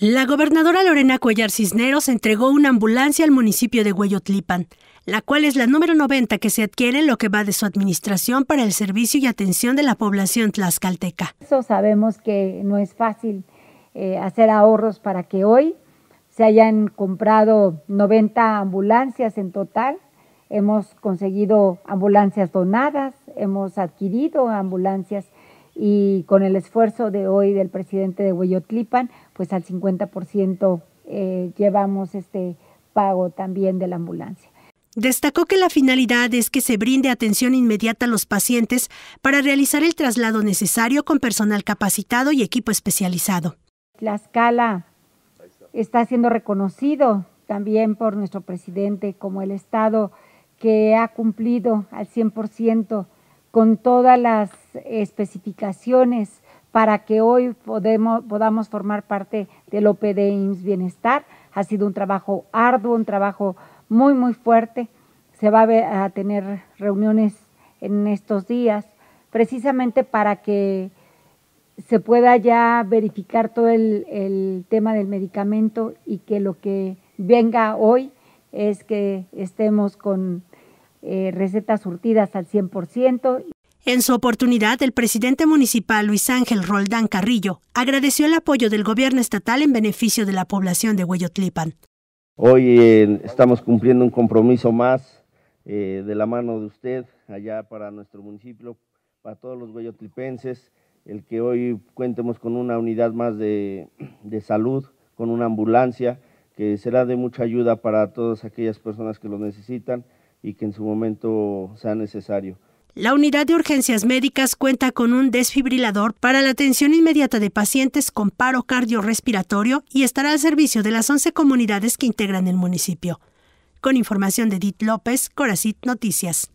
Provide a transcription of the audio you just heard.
La gobernadora Lorena Cuellar Cisneros entregó una ambulancia al municipio de Hueyotlipan, la cual es la número 90 que se adquiere en lo que va de su administración para el servicio y atención de la población tlaxcalteca. Eso sabemos que no es fácil eh, hacer ahorros para que hoy se hayan comprado 90 ambulancias en total. Hemos conseguido ambulancias donadas, hemos adquirido ambulancias y con el esfuerzo de hoy del presidente de Hueyotlipan, pues al 50% eh, llevamos este pago también de la ambulancia. Destacó que la finalidad es que se brinde atención inmediata a los pacientes para realizar el traslado necesario con personal capacitado y equipo especializado. La escala está siendo reconocido también por nuestro presidente como el Estado que ha cumplido al 100% con todas las especificaciones para que hoy podemos, podamos formar parte del OPD IMSS Bienestar. Ha sido un trabajo arduo, un trabajo muy, muy fuerte. Se va a, tener reuniones en estos días, precisamente para que se pueda ya verificar todo el, el, tema del medicamento y que lo que venga hoy es que estemos con eh, recetas surtidas al 100%. En su oportunidad, el presidente municipal Luis Ángel Roldán Carrillo agradeció el apoyo del gobierno estatal en beneficio de la población de Hueyotlipan. Hoy eh, estamos cumpliendo un compromiso más eh, de la mano de usted allá para nuestro municipio, para todos los hueyotlipenses, el que hoy cuentemos con una unidad más de, de salud, con una ambulancia, que será de mucha ayuda para todas aquellas personas que lo necesitan y que en su momento sea necesario. La unidad de urgencias médicas cuenta con un desfibrilador para la atención inmediata de pacientes con paro cardiorrespiratorio y estará al servicio de las 11 comunidades que integran el municipio. Con información de Edith López, Coracit Noticias.